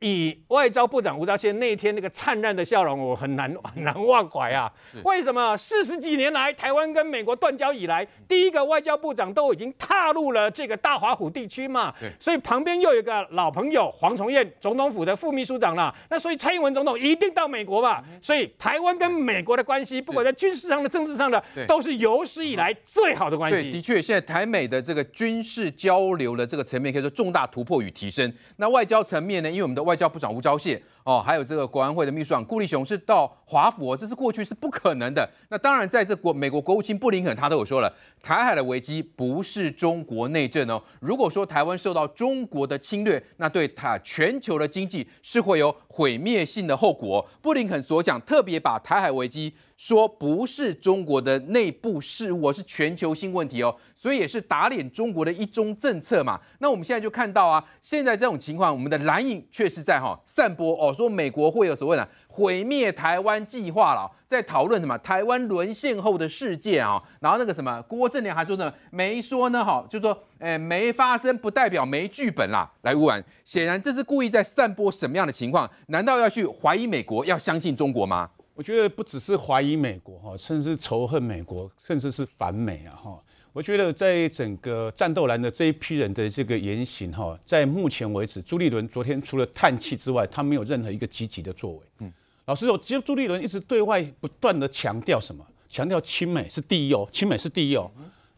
以外交部长吴钊燮那天那个灿烂的笑容，我很难很难忘怀啊！为什么四十几年来，台湾跟美国断交以来，第一个外交部长都已经踏入了这个大华府地区嘛？对。所以旁边又有一个老朋友黄崇彦，总统府的副秘书长了。那所以蔡英文总统一定到美国吧？所以台湾跟美国的关系，不管在军事上的、政治上的，都是有史以来最好的关系。的确，现在台美的这个军事交流的这个层面，可以说重大突破与提升。那外交层面呢？因为我们的。外交部长吴钊燮哦，还有这个国安会的秘书长顾立雄是到华府，这是过去是不可能的。那当然，在这国美国国务卿布林肯他都有说了，台海的危机不是中国内政哦。如果说台湾受到中国的侵略，那对他全球的经济是会有毁灭性的后果。布林肯所讲，特别把台海危机。说不是中国的内部事务，是全球性问题哦，所以也是打脸中国的一中政策嘛。那我们现在就看到啊，现在这种情况，我们的蓝营确实在哈散播哦，说美国会有所谓的毁灭台湾计划了，在讨论什么台湾沦陷后的世界啊。然后那个什么郭正良还说呢，没说呢哈，就说哎没发生不代表没剧本啦。来乌显然这是故意在散播什么样的情况？难道要去怀疑美国，要相信中国吗？我觉得不只是怀疑美国哈，甚至仇恨美国，甚至是反美啊哈。我觉得在整个战斗蓝的这一批人的这个言行哈，在目前为止，朱立伦昨天除了叹气之外，他没有任何一个积极的作为。嗯，老实说，其实朱立伦一直对外不断的强调什么？强调亲美是第一哦，亲美是第一哦，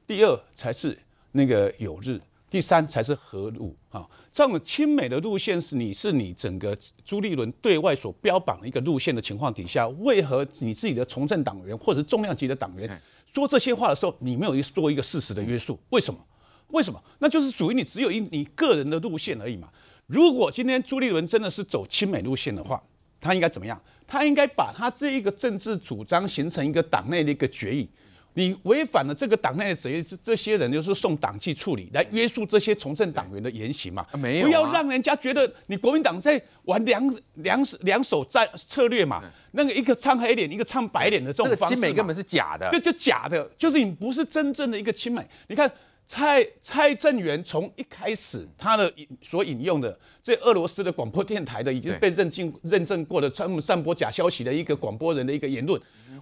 第二才是那个友日。第三才是核武啊！这种亲美的路线是你是你整个朱立伦对外所标榜的一个路线的情况底下，为何你自己的从政党员或者是重量级的党员说这些话的时候，你没有做一个事实的约束？为什么？为什么？那就是属于你只有一你个人的路线而已嘛。如果今天朱立伦真的是走亲美路线的话，他应该怎么样？他应该把他这一个政治主张形成一个党内的一个决议。你违反了这个党内的谁这这些人就是送党纪处理来约束这些从政党员的言行嘛？没有，不要让人家觉得你国民党在玩两两两手战策略嘛？那个一个唱黑脸一个唱白脸的这种方式，亲美根本是假的，这就假的，就是你不是真正的一个亲美。你看。蔡蔡正元从一开始，他的所引用的这俄罗斯的广播电台的已经被认证认证过的专门散播假消息的一个广播人的一个言论，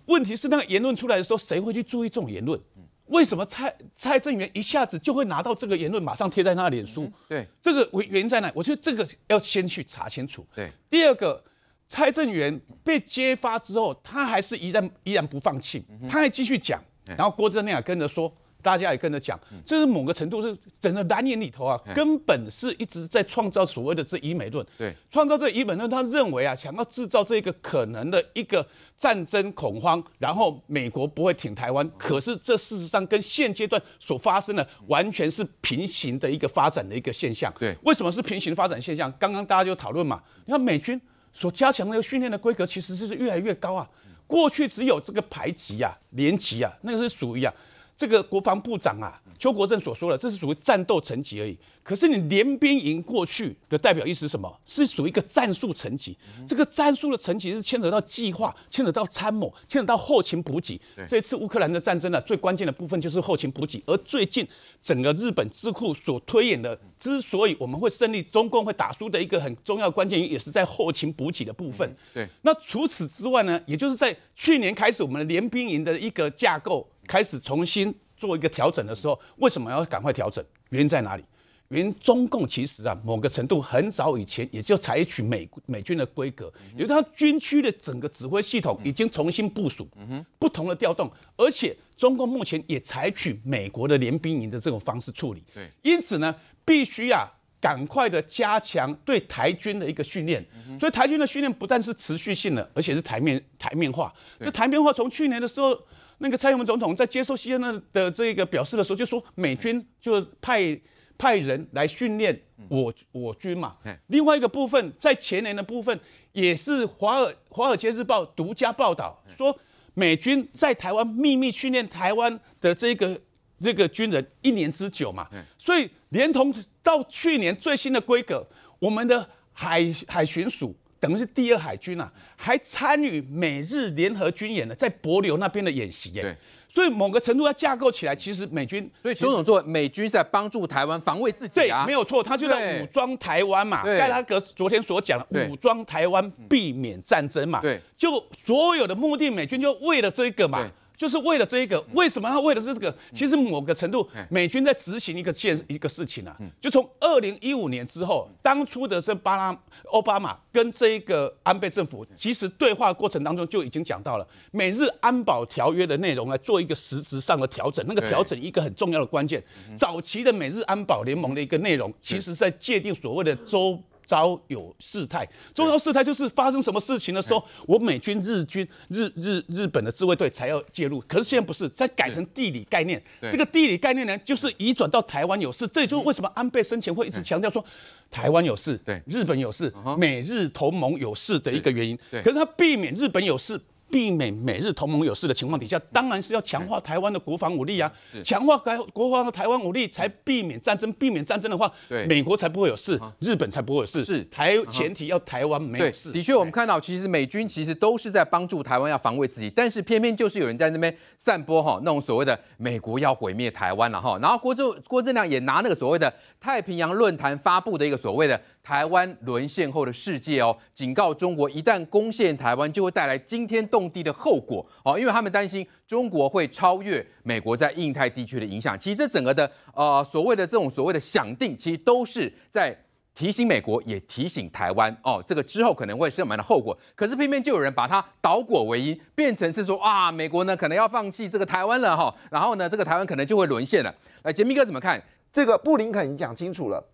问题是那个言论出来的时候，谁会去注意这种言论？为什么蔡蔡正元一下子就会拿到这个言论，马上贴在他脸书？对，这个原原因在哪？我觉得这个要先去查清楚。对，第二个，蔡正元被揭发之后，他还是依然依然不放弃，他还继续讲，然后郭正亮跟着说。大家也跟着讲，这是某个程度是整个蓝营里头啊，根本是一直在创造所谓的这以美论，对，创造这以美论，他认为啊，想要制造这个可能的一个战争恐慌，然后美国不会挺台湾。可是这事实上跟现阶段所发生的完全是平行的一个发展的一个现象。对，为什么是平行发展现象？刚刚大家就讨论嘛，你看美军所加强那个训练的规格，其实是越来越高啊。过去只有这个排级啊、连级啊，那个是属于啊。这个国防部长啊，邱国正所说的，这是属于战斗层级而已。可是你联兵营过去的代表意思什么？是属于一个战术层级。这个战术的层级是牵扯到计划、牵扯到参谋、牵扯到后勤补给。这一次乌克兰的战争呢，最关键的部分就是后勤补给。而最近整个日本智库所推演的，之所以我们会胜利、中共会打输的一个很重要关键，也是在后勤补给的部分。对。那除此之外呢？也就是在去年开始，我们的联兵营的一个架构。开始重新做一个调整的时候，为什么要赶快调整？原因在哪里？因中共其实啊，某个程度很早以前也就采取美美军的规格，因为他军区的整个指挥系统已经重新部署，嗯不同的调动，而且中共目前也采取美国的联兵营的这种方式处理，对，因此呢，必须呀。赶快的加强对台军的一个训练，所以台军的训练不但是持续性的，而且是台面台面化。这台面化从去年的时候，那个蔡英文总统在接受 CNN 的这个表示的时候，就说美军就派派人来训练我我军嘛。另外一个部分在前年的部分，也是华尔华尔街日报独家报道说，美军在台湾秘密训练台湾的这个。这个军人一年之久嘛，所以连同到去年最新的规格，我们的海海巡署等于是第二海军啊，还参与美日联合军演的，在柏流那边的演习耶。所以某个程度要架构起来，其实美军。所以总统说美军在帮助台湾防卫自己。啊，没有错，他就在武装台湾嘛。对。拉格昨天所讲，武装台湾，避免战争嘛。对。就所有的目的，美军就为了这个嘛。就是为了这一个，为什么他为了是这个？其实某个程度，美军在执行一个件一个事情啊。就从二零一五年之后，当初的这巴拉奥巴马跟这一个安倍政府，其实对话过程当中就已经讲到了美日安保条约的内容来做一个实质上的调整。那个调整一个很重要的关键，早期的美日安保联盟的一个内容，其实在界定所谓的周。招有事态，中央事态就是发生什么事情的时候，我美军、日军、日日日本的自卫队才要介入。可是现在不是，在改成地理概念，这个地理概念呢，就是移转到台湾有事，这就是为什么安倍生前会一直强调说台湾有事，对日本有事，美日同盟有事的一个原因。可是他避免日本有事。避免美日同盟有事的情况底下，当然是要强化台湾的国防武力啊，强化台国防和台湾武力，才避免战争。避免战争的话，美国才不会有事，日本才不会有事。是台前提要台湾没有事。的确，我们看到其实美军其实都是在帮助台湾要防卫自己，但是偏偏就是有人在那边散播哈那种所谓的美国要毁灭台湾了哈。然后郭正郭正亮也拿那个所谓的太平洋论坛发布的一个所谓的。台湾沦陷后的世界哦，警告中国，一旦攻陷台湾，就会带来惊天动地的后果哦，因为他们担心中国会超越美国在印太地区的影响。其实这整个的呃所谓的这种所谓的想定，其实都是在提醒美国，也提醒台湾哦，这个之后可能会什么样的后果。可是偏偏就有人把它倒果为因，变成是说啊，美国呢可能要放弃这个台湾了哈，然后呢这个台湾可能就会沦陷了。来，杰米哥怎么看？这个布林肯已经讲清楚了。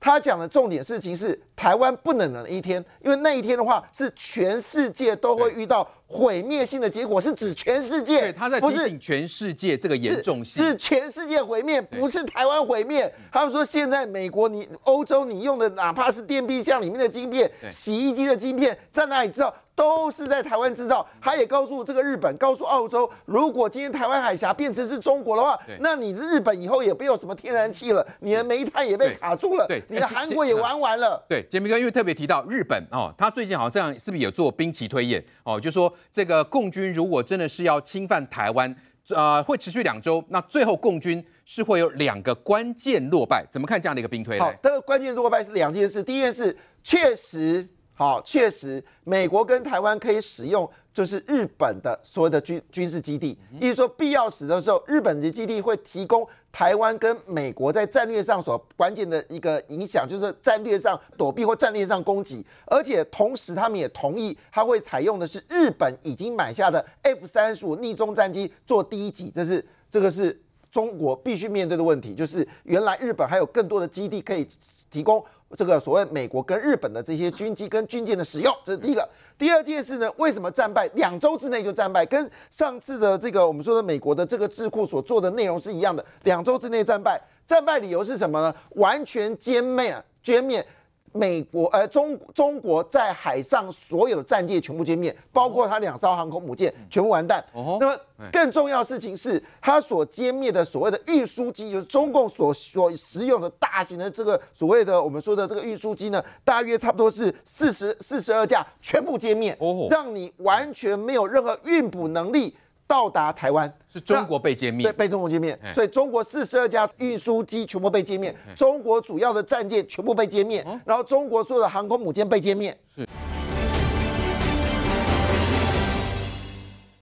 他讲的重点事情是台湾不能的一天，因为那一天的话是全世界都会遇到。毁灭性的结果是指全世界，他在提醒全世界这个严重性，是全世界毁灭，不是台湾毁灭。他们说现在美国、你欧洲，你用的哪怕是电冰箱里面的晶片、洗衣机的晶片在哪里制造，都是在台湾制造。他也告诉这个日本，告诉澳洲，如果今天台湾海峡变成是中国的话，那你这日本以后也没有什么天然气了，你的煤炭也被卡住了，你的韩国也玩完了。对，杰明哥因为特别提到日本哦，他最近好像是不是有做兵棋推演哦，就说。这个共军如果真的是要侵犯台湾，呃，会持续两周。那最后共军是会有两个关键落败，怎么看这样的一个兵推好，这个关键落败是两件事。第一件事，确实，好，确实，美国跟台湾可以使用。就是日本的所谓的军军事基地，意思说必要时的时候，日本的基地会提供台湾跟美国在战略上所关键的一个影响，就是战略上躲避或战略上攻击，而且同时他们也同意，他会采用的是日本已经买下的 F 三十五逆中战机做第一级，这是这个是中国必须面对的问题，就是原来日本还有更多的基地可以提供。这个所谓美国跟日本的这些军机跟军舰的使用，这是第一个。第二件事呢，为什么战败？两周之内就战败，跟上次的这个我们说的美国的这个智库所做的内容是一样的。两周之内战败，战败理由是什么呢？完全歼灭啊，歼灭。美国呃中中国在海上所有的战舰全部歼灭，包括它两艘航空母舰全部完蛋。那么更重要的事情是，它所歼灭的所谓的运输机，就是中共所所使用的大型的这个所谓的我们说的这个运输机呢，大约差不多是四十四十二架全部歼灭，让你完全没有任何运补能力。到达台湾是中国被歼灭，被中国歼灭，所以中国四十二架运输机全部被歼灭，中国主要的战舰全部被歼灭，然后中国所有的航空母舰被歼灭。是。